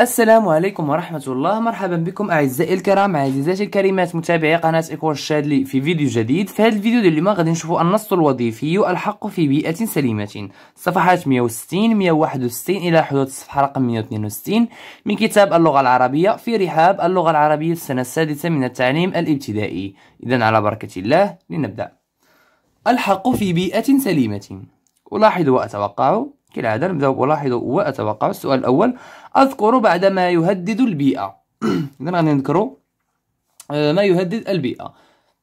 السلام عليكم ورحمة الله مرحبا بكم أعزائي الكرام عزيزاتي الكريمات متابعي قناة إيكور الشادلي في فيديو جديد في هذا الفيديو ديال اليوم غادي نشوفوا النص الوظيفي الحق في بيئة سليمة صفحات 160 161 إلى حدود الصفحة رقم 162 من كتاب اللغة العربية في رحاب اللغة العربية السنة السادسة من التعليم الابتدائي إذا على بركة الله لنبدأ الحق في بيئة سليمة ألاحظ وأتوقع كالعادة نبداو ألاحظ وأتوقع السؤال الأول أذكر بعد ما يهدد البيئة إذا غادي نذكرو آه، ما يهدد البيئة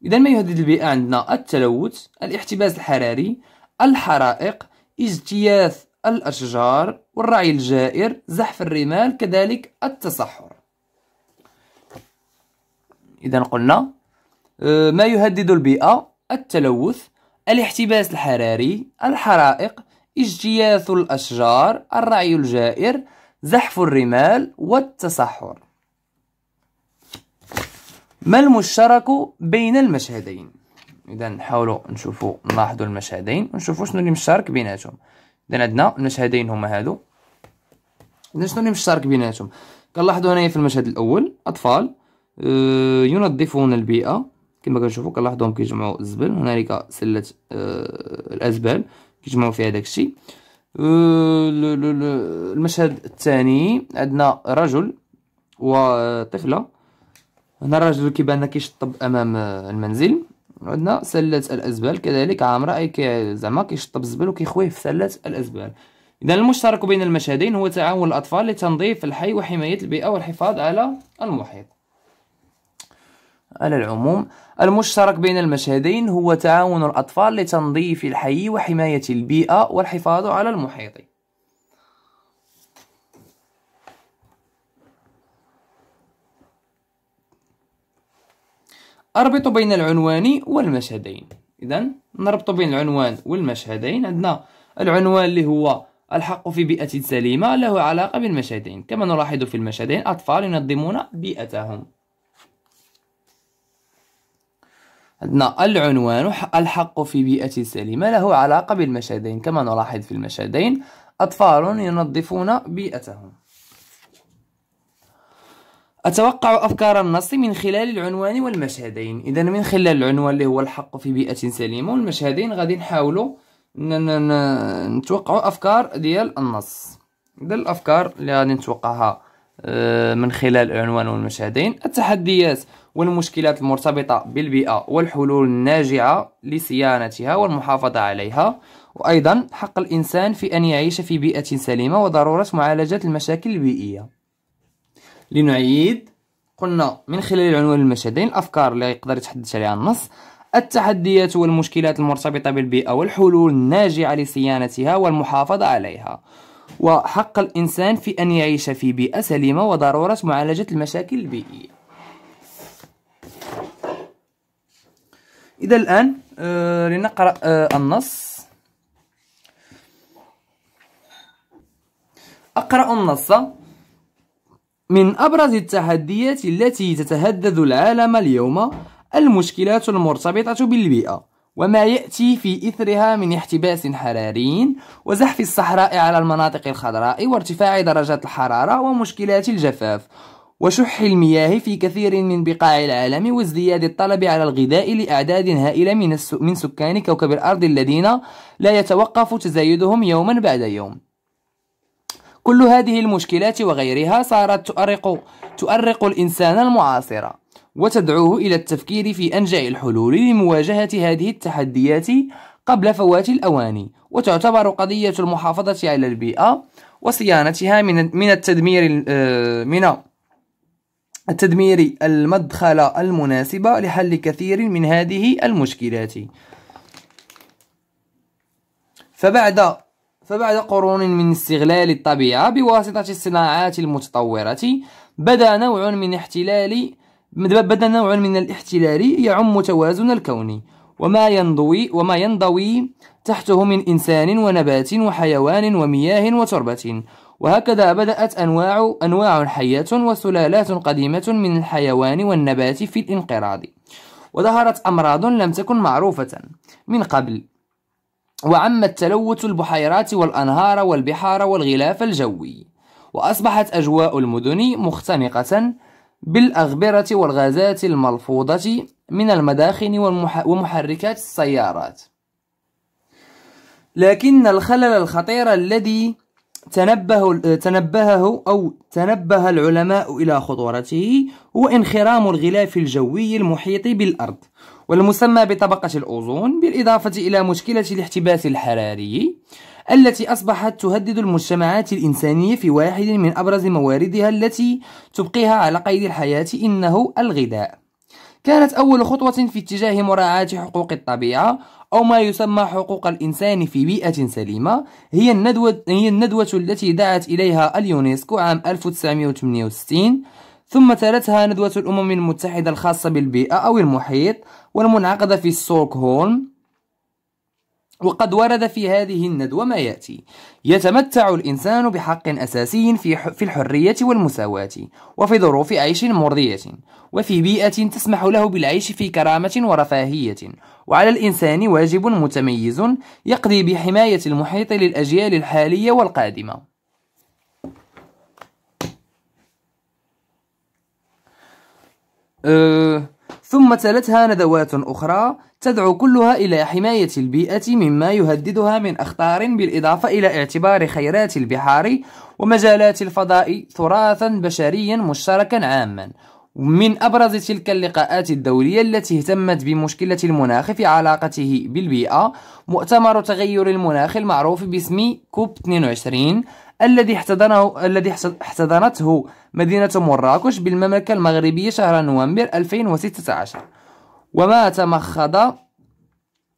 إذا ما يهدد البيئة عندنا التلوث الاحتباس الحراري الحرائق اجتياث الأشجار والرعي الجائر زحف الرمال كذلك التصحر إذا قلنا آه، ما يهدد البيئة التلوث الاحتباس الحراري الحرائق اجتياث الأشجار الرعي الجائر زحف الرمال والتصحر ما المشترك بين المشهدين اذا نحاولوا نشوفوا نلاحظوا المشهدين ونشوفوا شنو اللي مشترك بيناتهم اذا عندنا المشهدين هما هادو اذا شنو اللي مشترك بيناتهم كنلاحظوا هنايا في المشهد الاول اطفال آه، ينظفون البيئه كما كنشوفوا كنلاحظوهم كيجمعوا الزبل هنالك سله آه، الازبال كيجمعوا فيها داكشي أه، المشهد الثاني عندنا رجل وطفله هنا الرجل كيبان كيشطب امام المنزل عندنا سله الازبال كذلك عامره اي كي زعما كيشطب الزبل وكيخويه في سله الازبال اذا المشترك بين المشهدين هو تعاون الاطفال لتنظيف الحي وحمايه البيئه والحفاظ على المحيط على العموم المشترك بين المشهدين هو تعاون الأطفال لتنظيف الحي وحماية البيئة والحفاظ على المحيط أربط بين العنوان والمشهدين إذا نربط بين العنوان والمشهدين عندنا العنوان اللي هو الحق في بيئة سليمة له علاقة بالمشهدين كما نلاحظ في المشهدين أطفال ينظمون بيئتهم عندنا العنوان الحق في بيئة سليمة له علاقة بالمشهدين كما نلاحظ في المشهدين أطفال ينظفون بيئتهم أتوقع أفكار النص من خلال العنوان والمشهدين إذا من خلال العنوان اللي هو الحق في بيئة سليمة والمشهدين غادي نحاولوا نتوقعوا أفكار ديال النص إذا الأفكار اللي غادي نتوقعها آه، من خلال عنوان والمشهدين التحديات والمشكلات المرتبطة بالبيئة والحلول الناجعة لصيانتها والمحافظة عليها وأيضا حق الإنسان في أن يعيش في بيئة سليمة وضرورة معالجة المشاكل البيئية لنعيد قلنا من خلال عنوان المشهدين الأفكار اللي يقدر يتحدث عليها النص التحديات والمشكلات المرتبطة بالبيئة والحلول الناجعة لصيانتها والمحافظة عليها وحق الإنسان في أن يعيش في بيئة سليمة وضرورة معالجة المشاكل البيئية إذا الآن آه، لنقرأ آه، النص أقرأ النص من أبرز التحديات التي تتهدد العالم اليوم المشكلات المرتبطة بالبيئة وما يأتي في إثرها من احتباس حراري وزحف الصحراء على المناطق الخضراء وارتفاع درجات الحرارة ومشكلات الجفاف وشح المياه في كثير من بقاع العالم وازدياد الطلب على الغذاء لأعداد هائلة من, من سكان كوكب الأرض الذين لا يتوقف تزايدهم يوما بعد يوم كل هذه المشكلات وغيرها صارت تؤرق, تؤرق الإنسان المعاصر وتدعوه إلى التفكير في أنجع الحلول لمواجهة هذه التحديات قبل فوات الأواني وتعتبر قضية المحافظة على البيئة وصيانتها من من التدمير آه، من التدمير المدخل المناسب لحل كثير من هذه المشكلات فبعد فبعد قرون من استغلال الطبيعة بواسطة الصناعات المتطورة بدا نوع من احتلال بدا نوع من الاحتلال يعم توازن الكون وما ينضوي وما ينضوي تحته من إنسان ونبات وحيوان ومياه وتربة وهكذا بدأت أنواع أنواع حية وسلالات قديمة من الحيوان والنبات في الانقراض وظهرت أمراض لم تكن معروفة من قبل وعم التلوث البحيرات والأنهار والبحار والغلاف الجوي وأصبحت أجواء المدن مختنقة بالأغبرة والغازات الملفوظة من المداخن ومحركات السيارات لكن الخلل الخطير الذي تنبه تنبهه أو تنبه العلماء إلى خطورته هو انخرام الغلاف الجوي المحيط بالأرض والمسمى بطبقة الأوزون بالإضافة إلى مشكلة الاحتباس الحراري التي أصبحت تهدد المجتمعات الإنسانية في واحد من أبرز مواردها التي تبقيها على قيد الحياة إنه الغذاء كانت أول خطوة في اتجاه مراعاة حقوق الطبيعة أو ما يسمى حقوق الإنسان في بيئة سليمة هي الندوة, هي الندوة التي دعت إليها اليونسكو عام 1968 ثم تلتها ندوة الأمم المتحدة الخاصة بالبيئة أو المحيط والمنعقدة في ستوكهولم وقد ورد في هذه الندوة ما يأتي يتمتع الإنسان بحق أساسي في الحرية والمساواة وفي ظروف عيش مرضية وفي بيئة تسمح له بالعيش في كرامة ورفاهية وعلى الإنسان واجب متميز يقضي بحماية المحيط للأجيال الحالية والقادمة أه ثم تلتها ندوات أخرى تدعو كلها إلى حماية البيئة مما يهددها من أخطار بالإضافة إلى اعتبار خيرات البحار ومجالات الفضاء تراثا بشريا مشتركا عاما من أبرز تلك اللقاءات الدولية التي اهتمت بمشكلة المناخ في علاقته بالبيئة مؤتمر تغير المناخ المعروف باسم كوب 22 الذي احتضنه الذي احتضنته مدينة مراكش بالمملكة المغربية شهر نوفمبر 2016 وما تمخض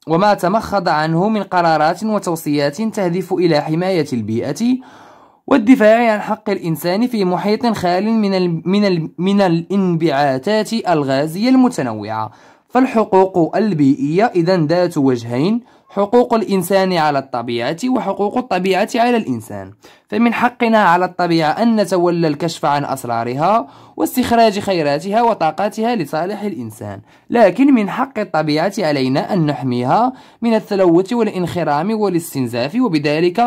وما تمخض عنه من قرارات وتوصيات تهدف إلى حماية البيئة والدفاع عن حق الإنسان في محيط خال من الـ من الـ من الانبعاثات الغازية المتنوعة فالحقوق البيئية إذا ذات وجهين حقوق الإنسان على الطبيعة وحقوق الطبيعة على الإنسان فمن حقنا على الطبيعة أن نتولى الكشف عن أسرارها واستخراج خيراتها وطاقاتها لصالح الإنسان لكن من حق الطبيعة علينا أن نحميها من التلوث والانخرام والاستنزاف وبذلك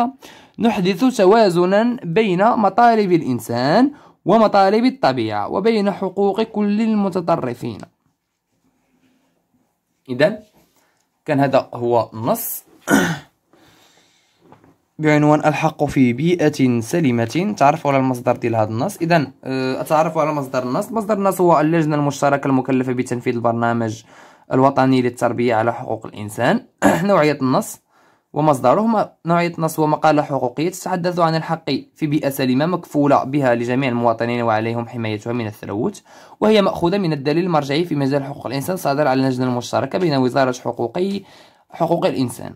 نحدث توازنا بين مطالب الإنسان ومطالب الطبيعة وبين حقوق كل المتطرفين إذا كان هذا هو النص بعنوان الحق في بيئة سليمة تعرفوا على المصدر ديال هذا النص اذا اتعرفوا آه، على مصدر النص مصدر النص هو اللجنة المشتركة المكلفة بتنفيذ البرنامج الوطني للتربية على حقوق الإنسان نوعية النص ومصدرهما نوعية نص ومقالة حقوقية تتحدث عن الحق في بيئة سليمة مكفولة بها لجميع المواطنين وعليهم حمايتها من التلوث وهي مأخوذة من الدليل المرجعي في مجال حقوق الإنسان صادر على اللجنة المشتركة بين وزارة حقوقي حقوق الإنسان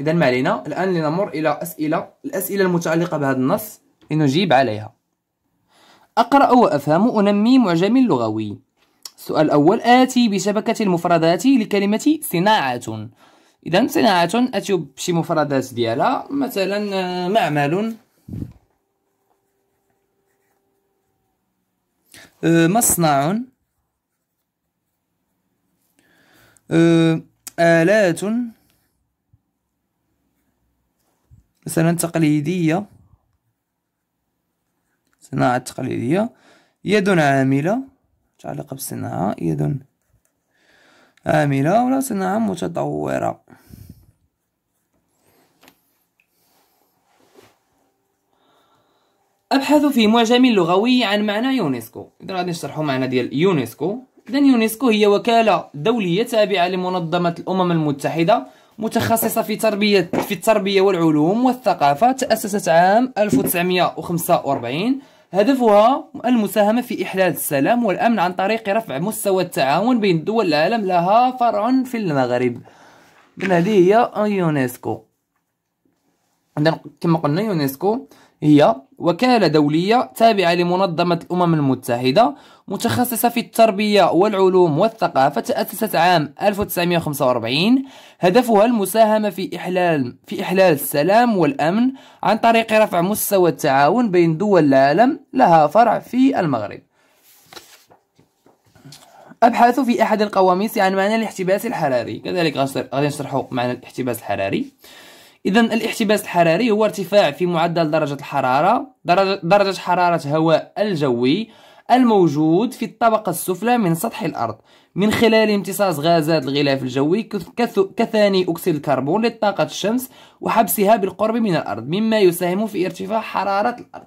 إذا ما علينا الآن لنمر إلى أسئلة الأسئلة المتعلقة بهذا النص لنجيب عليها أقرأ وأفهم أنمي معجم لغوي السؤال الأول آتي بشبكة المفردات لكلمة صناعة اذا صناعه اتي بشي مفردات ديالها مثلا آه، معمل آه، مصنع آه، آلات مثلا تقليدية صناعة تقليدية يد عاملة متعلقة بالصناعة يد آه، عاملة صناعة متطورة أبحث في معجم لغوي عن معنى يونسكو إذا غادي نشرحوا معنى ديال يونسكو إذا يونسكو هي وكالة دولية تابعة لمنظمة الأمم المتحدة متخصصة في تربية في التربية والعلوم والثقافة تأسست عام 1945 هدفها المساهمة في إحلال السلام والأمن عن طريق رفع مستوى التعاون بين دول العالم لها فرع في المغرب هذه هي يونسكو كما قلنا يونسكو هي وكالة دولية تابعة لمنظمة الأمم المتحدة متخصصة في التربية والعلوم والثقافة تأسست عام 1945 هدفها المساهمة في إحلال في إحلال السلام والأمن عن طريق رفع مستوى التعاون بين دول العالم لها فرع في المغرب. أبحث في أحد القواميس عن معنى الاحتباس الحراري كذلك غادي نشرح معنى الاحتباس الحراري إذا الاحتباس الحراري هو ارتفاع في معدل درجة الحرارة درجة, حرارة هواء الجوي الموجود في الطبقة السفلى من سطح الأرض من خلال امتصاص غازات الغلاف الجوي كثاني أكسيد الكربون لطاقة الشمس وحبسها بالقرب من الأرض مما يساهم في ارتفاع حرارة الأرض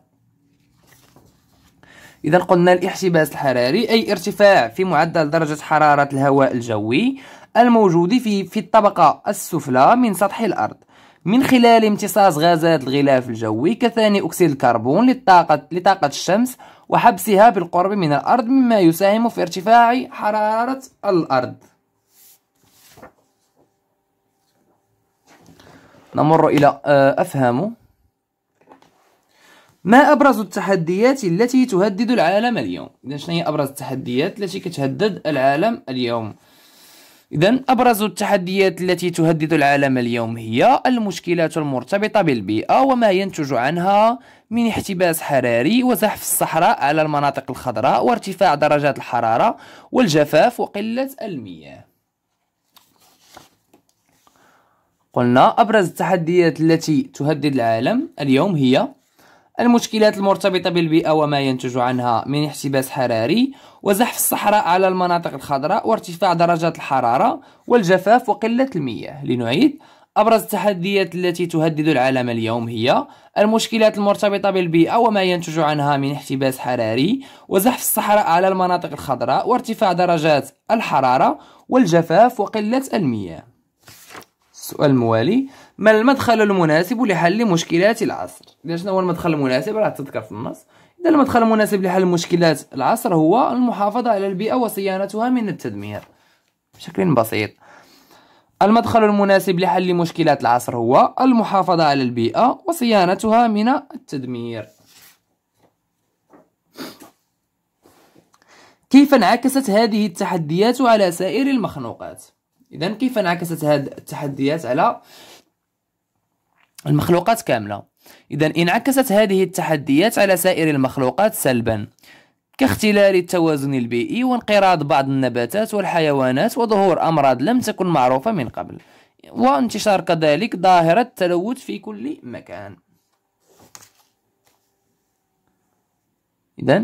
إذا قلنا الاحتباس الحراري أي ارتفاع في معدل درجة حرارة الهواء الجوي الموجود في في الطبقة السفلى من سطح الأرض من خلال امتصاص غازات الغلاف الجوي كثاني أكسيد الكربون للطاقة لطاقة الشمس وحبسها بالقرب من الأرض مما يساهم في ارتفاع حرارة الأرض نمر إلى آه، أفهم ما أبرز التحديات التي تهدد العالم اليوم؟ إذا شنو هي أبرز التحديات التي كتهدد العالم اليوم؟ إذا أبرز التحديات التي تهدد العالم اليوم هي المشكلات المرتبطة بالبيئة وما ينتج عنها من احتباس حراري وزحف الصحراء على المناطق الخضراء وارتفاع درجات الحرارة والجفاف وقلة المياه قلنا أبرز التحديات التي تهدد العالم اليوم هي المشكلات المرتبطة بالبيئة وما ينتج عنها من احتباس حراري وزحف الصحراء على المناطق الخضراء وارتفاع درجات الحرارة والجفاف وقلة المياه لنعيد أبرز التحديات التي تهدد العالم اليوم هي المشكلات المرتبطة بالبيئة وما ينتج عنها من احتباس حراري وزحف الصحراء على المناطق الخضراء وارتفاع درجات الحرارة والجفاف وقلة المياه السؤال الموالي ما المدخل المناسب لحل مشكلات العصر إذا شنو هو المدخل المناسب راه تذكر في النص إذا المدخل المناسب لحل مشكلات العصر هو المحافظة على البيئة وصيانتها من التدمير بشكل بسيط المدخل المناسب لحل مشكلات العصر هو المحافظة على البيئة وصيانتها من التدمير كيف انعكست هذه التحديات على سائر المخنوقات اذا كيف انعكست هذه التحديات على المخلوقات كامله اذا انعكست هذه التحديات على سائر المخلوقات سلبا كاختلال التوازن البيئي وانقراض بعض النباتات والحيوانات وظهور امراض لم تكن معروفه من قبل وانتشار كذلك ظاهره التلوث في كل مكان اذا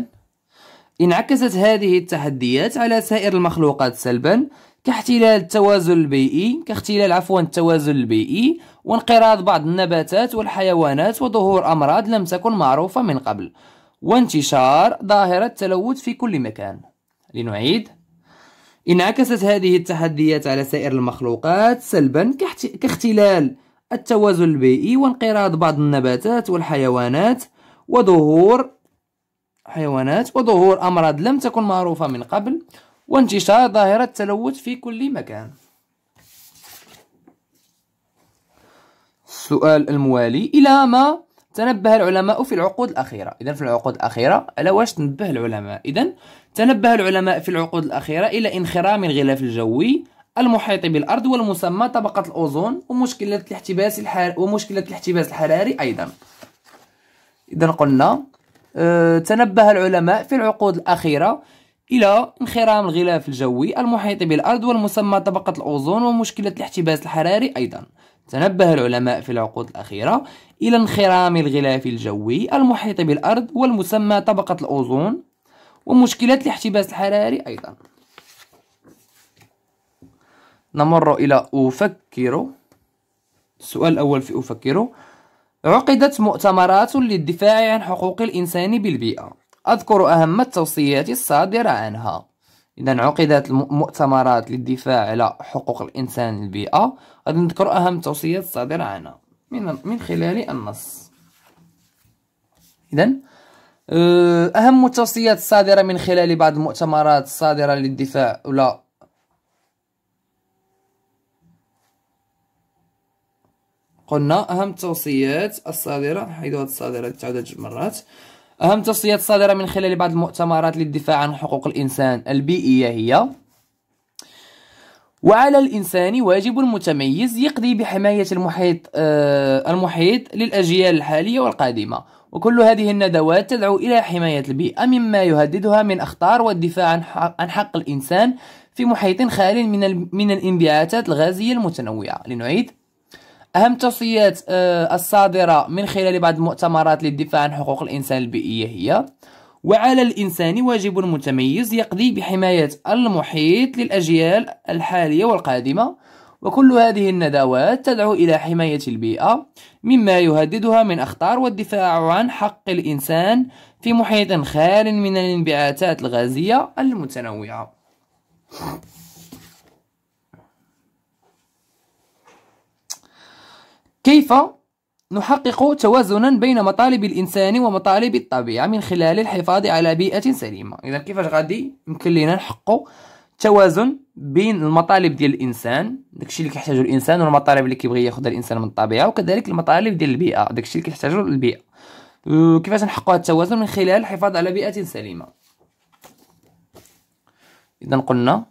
انعكست هذه التحديات على سائر المخلوقات سلبا كاحتلال التوازن البيئي كاختلال عفوا التوازن البيئي وانقراض بعض النباتات والحيوانات وظهور أمراض لم تكن معروفة من قبل وانتشار ظاهرة التلوث في كل مكان لنعيد انعكست هذه التحديات على سائر المخلوقات سلبا كاختلال التوازن البيئي وانقراض بعض النباتات والحيوانات وظهور حيوانات وظهور أمراض لم تكن معروفة من قبل وانتشار ظاهرة التلوث في كل مكان السؤال الموالي إلى ما تنبه العلماء في العقود الأخيرة إذا في العقود الأخيرة على واش تنبه العلماء إذا تنبه العلماء في العقود الأخيرة إلى انخرام الغلاف الجوي المحيط بالأرض والمسمى طبقة الأوزون ومشكلة الاحتباس الحر... ومشكلة الاحتباس الحراري أيضا إذا قلنا أه تنبه العلماء في العقود الأخيرة إلى انخرام الغلاف الجوي المحيط بالأرض والمسمى طبقة الأوزون ومشكلة الاحتباس الحراري أيضا تنبه العلماء في العقود الأخيرة إلى انخرام الغلاف الجوي المحيط بالأرض والمسمى طبقة الأوزون ومشكلة الاحتباس الحراري أيضا نمر إلى أفكر السؤال الأول في أفكر عقدت مؤتمرات للدفاع عن حقوق الإنسان بالبيئة أذكر أهم التوصيات الصادرة عنها إذا عقدت المؤتمرات للدفاع على حقوق الإنسان البيئة غادي نذكر أهم التوصيات الصادرة عنها من من خلال النص إذا آه، أهم التوصيات الصادرة من خلال بعض المؤتمرات الصادرة للدفاع على قلنا أهم التوصيات الصادرة حيدوا هاد الصادرة تعاودت مرات أهم توصيات صادرة من خلال بعض المؤتمرات للدفاع عن حقوق الإنسان البيئية هي وعلى الإنسان واجب متميز يقضي بحماية المحيط آه المحيط للأجيال الحالية والقادمة وكل هذه الندوات تدعو إلى حماية البيئة مما يهددها من أخطار والدفاع عن حق, عن حق الإنسان في محيط خال من, من الانبعاثات الغازية المتنوعة لنعيد أهم التوصيات آه، الصادرة من خلال بعض المؤتمرات للدفاع عن حقوق الإنسان البيئية هي وعلى الإنسان واجب متميز يقضي بحماية المحيط للأجيال الحالية والقادمة وكل هذه الندوات تدعو إلى حماية البيئة مما يهددها من أخطار والدفاع عن حق الإنسان في محيط خال من الانبعاثات الغازية المتنوعة كيف نحقق توازنا بين مطالب الانسان ومطالب الطبيعه من خلال الحفاظ على بيئه سليمه اذا كيفاش غادي يمكن لينا نحققوا توازن بين المطالب ديال الانسان داكشي اللي كيحتاجو الانسان والمطالب اللي كيبغي ياخذها الانسان من الطبيعه وكذلك المطالب ديال البيئه داكشي اللي كيحتاجو البيئه كيفاش نحققوا هذا التوازن من خلال الحفاظ على بيئه سليمه اذا قلنا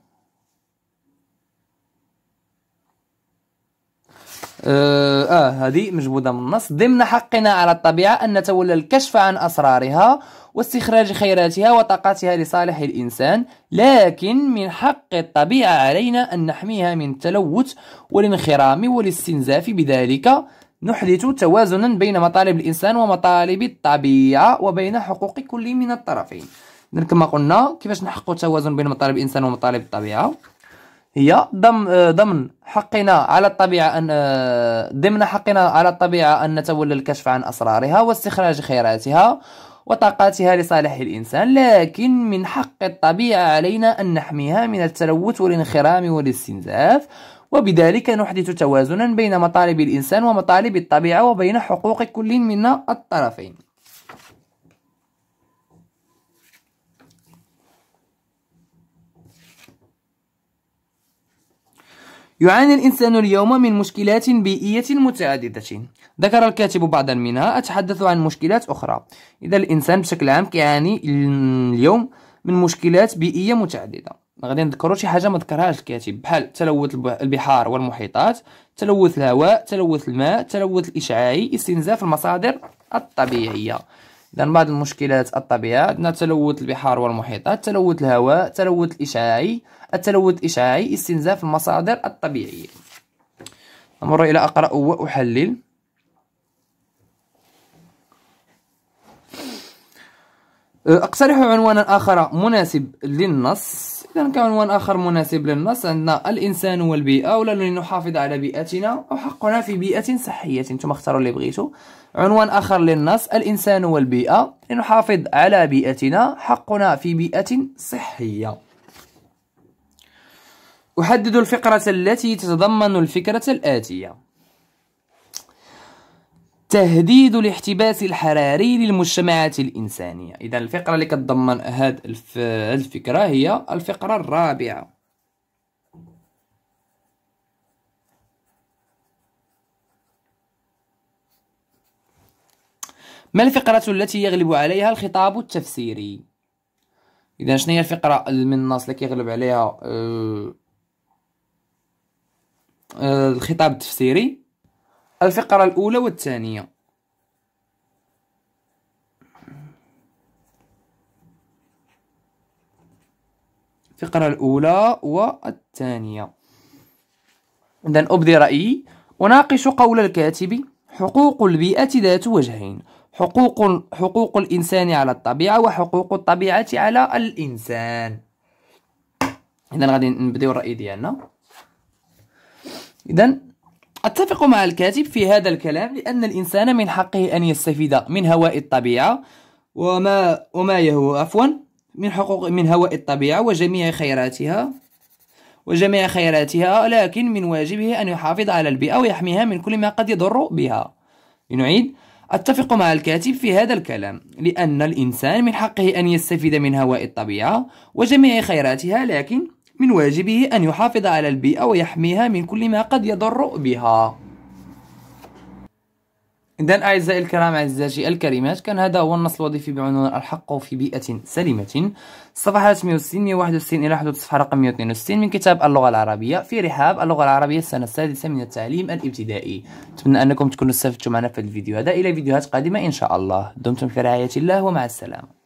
آه،, آه هذه مجبوده من النص ضمن حقنا على الطبيعة أن نتولى الكشف عن أسرارها واستخراج خيراتها وطاقاتها لصالح الإنسان لكن من حق الطبيعة علينا أن نحميها من التلوث والانخرام والاستنزاف بذلك نحدث توازنا بين مطالب الإنسان ومطالب الطبيعة وبين حقوق كل من الطرفين كما قلنا كيفاش نحقق توازن بين مطالب الإنسان ومطالب الطبيعة هي ضم آه، ضمن حقنا على الطبيعة أن آه، ضمن حقنا على الطبيعة أن نتولى الكشف عن أسرارها واستخراج خيراتها وطاقاتها لصالح الإنسان لكن من حق الطبيعة علينا أن نحميها من التلوث والانخرام والاستنزاف وبذلك نحدث توازنا بين مطالب الإنسان ومطالب الطبيعة وبين حقوق كل منا الطرفين يعاني الإنسان اليوم من مشكلات بيئية متعددة ذكر الكاتب بعضا منها أتحدث عن مشكلات أخرى إذا الإنسان بشكل عام كيعاني اليوم من مشكلات بيئية متعددة غادي نذكروا شي حاجه ما ذكرهاش الكاتب بحال تلوث البحار والمحيطات تلوث الهواء تلوث الماء تلوث الاشعاعي استنزاف المصادر الطبيعيه إذا بعض المشكلات الطبيعية عندنا تلوث البحار والمحيطات تلوث الهواء تلوث الإشعاعي التلوث الإشعاعي استنزاف المصادر الطبيعية نمر إلى أقرأ وأحلل أه، أقترح عنوانا آخر مناسب للنص كان عنوان آخر مناسب للنص عندنا الإنسان والبيئة ولا لنحافظ على بيئتنا أو حقنا في بيئة صحية نتوما اختاروا اللي بغيتو عنوان آخر للنص الإنسان والبيئة لنحافظ على بيئتنا حقنا في بيئة صحية أحدد الفقرة التي تتضمن الفكرة الآتية تهديد الاحتباس الحراري للمجتمعات الإنسانية إذا الفقرة اللي كتضمن هذه الف... الفكرة هي الفقرة الرابعة ما الفقرة التي يغلب عليها الخطاب التفسيري إذا شنو هي الفقرة من النص اللي كيغلب عليها آه، آه، الخطاب التفسيري الفقرة الأولى والثانية الفقرة الأولى والثانية إذا أبدي رأيي أناقش قول الكاتب حقوق البيئة ذات وجهين حقوق حقوق الإنسان على الطبيعة وحقوق الطبيعة على الإنسان إذا غادي نبداو الرأي ديالنا إذا أتفق مع الكاتب في هذا الكلام لأن الإنسان من حقه أن يستفيد من هواء الطبيعة وما وما يهو عفوا من حقوق من هواء الطبيعة وجميع خيراتها وجميع خيراتها لكن من واجبه أن يحافظ على البيئة ويحميها من كل ما قد يضر بها لنعيد أتفق مع الكاتب في هذا الكلام لأن الإنسان من حقه أن يستفيد من هواء الطبيعة وجميع خيراتها لكن من واجبه أن يحافظ على البيئة ويحميها من كل ما قد يضر بها إذا أعزائي الكرام أعزائي الكريمات كان هذا هو النص الوظيفي بعنوان الحق في بيئة سليمة صفحات 160 161 إلى حدود الصفحة رقم 162 من كتاب اللغة العربية في رحاب اللغة العربية السنة السادسة من التعليم الابتدائي أتمنى أنكم تكونوا استفدتم معنا في الفيديو هذا إلى فيديوهات قادمة إن شاء الله دمتم في رعاية الله ومع السلامة